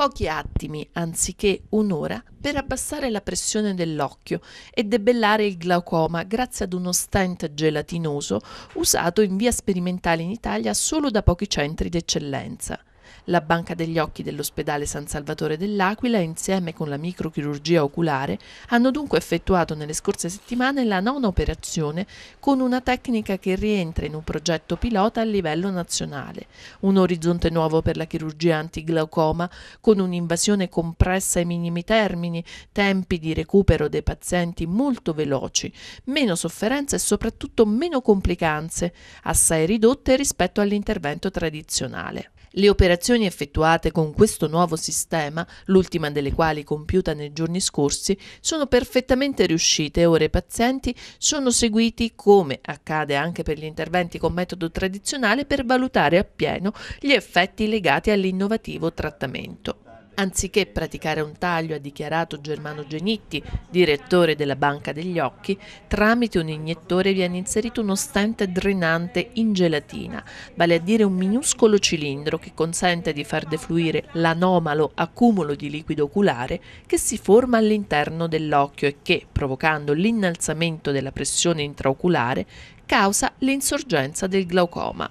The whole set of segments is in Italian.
pochi attimi anziché un'ora per abbassare la pressione dell'occhio e debellare il glaucoma grazie ad uno stent gelatinoso usato in via sperimentale in Italia solo da pochi centri d'eccellenza. La Banca degli Occhi dell'ospedale San Salvatore dell'Aquila, insieme con la microchirurgia oculare, hanno dunque effettuato nelle scorse settimane la nona operazione con una tecnica che rientra in un progetto pilota a livello nazionale. Un orizzonte nuovo per la chirurgia antiglaucoma, con un'invasione compressa ai minimi termini, tempi di recupero dei pazienti molto veloci, meno sofferenza e soprattutto meno complicanze, assai ridotte rispetto all'intervento tradizionale. Le operazioni effettuate con questo nuovo sistema, l'ultima delle quali compiuta nei giorni scorsi, sono perfettamente riuscite e ora i pazienti sono seguiti, come accade anche per gli interventi con metodo tradizionale, per valutare appieno gli effetti legati all'innovativo trattamento anziché praticare un taglio, ha dichiarato Germano Genitti, direttore della Banca degli Occhi, tramite un iniettore viene inserito uno stent drenante in gelatina, vale a dire un minuscolo cilindro che consente di far defluire l'anomalo accumulo di liquido oculare che si forma all'interno dell'occhio e che, provocando l'innalzamento della pressione intraoculare, causa l'insorgenza del glaucoma.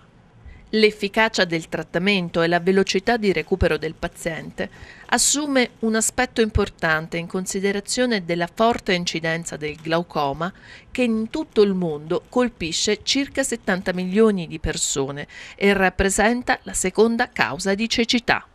L'efficacia del trattamento e la velocità di recupero del paziente assume un aspetto importante in considerazione della forte incidenza del glaucoma che in tutto il mondo colpisce circa 70 milioni di persone e rappresenta la seconda causa di cecità.